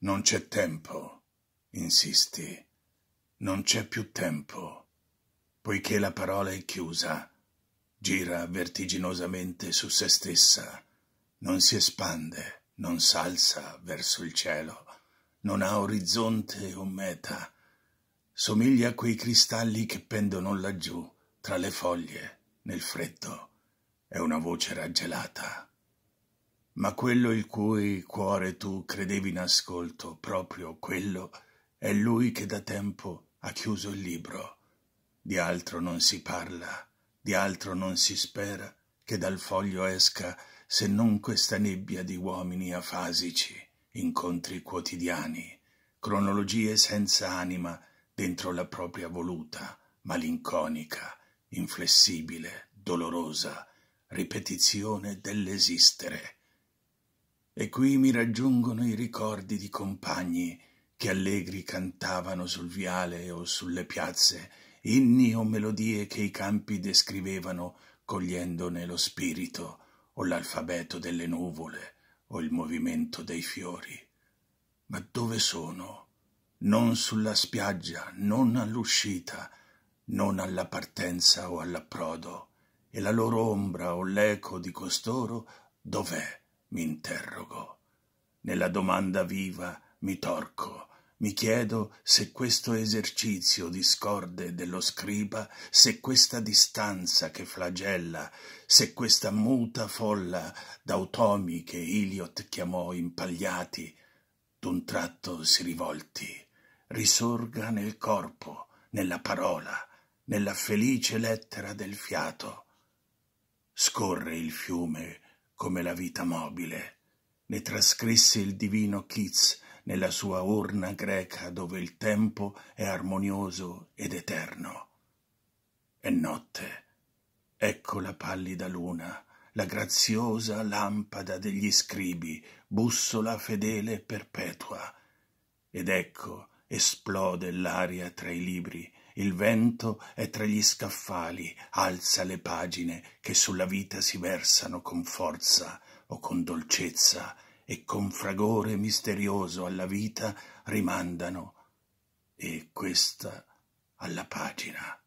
Non c'è tempo, insisti. Non c'è più tempo. Poiché la parola è chiusa, gira vertiginosamente su se stessa, non si espande, non s'alza verso il cielo, non ha orizzonte o meta. Somiglia a quei cristalli che pendono laggiù, tra le foglie, nel freddo. È una voce raggelata, ma quello il cui cuore tu credevi in ascolto, proprio quello, è lui che da tempo ha chiuso il libro. Di altro non si parla, di altro non si spera che dal foglio esca se non questa nebbia di uomini afasici, incontri quotidiani, cronologie senza anima dentro la propria voluta, malinconica, inflessibile, dolorosa, ripetizione dell'esistere e qui mi raggiungono i ricordi di compagni che allegri cantavano sul viale o sulle piazze, inni o melodie che i campi descrivevano cogliendone lo spirito o l'alfabeto delle nuvole o il movimento dei fiori. Ma dove sono? Non sulla spiaggia, non all'uscita, non alla partenza o all'approdo, e la loro ombra o l'eco di costoro dov'è? mi interrogo. Nella domanda viva mi torco. Mi chiedo se questo esercizio discorde dello scriba, se questa distanza che flagella, se questa muta folla d'automi che Iliot chiamò impagliati, d'un tratto si rivolti, risorga nel corpo, nella parola, nella felice lettera del fiato. Scorre il fiume come la vita mobile. Ne trascrisse il divino Kitz nella sua urna greca dove il tempo è armonioso ed eterno. È notte. Ecco la pallida luna, la graziosa lampada degli scribi, bussola fedele e perpetua. Ed ecco esplode l'aria tra i libri, il vento è tra gli scaffali, alza le pagine che sulla vita si versano con forza o con dolcezza e con fragore misterioso alla vita rimandano e questa alla pagina.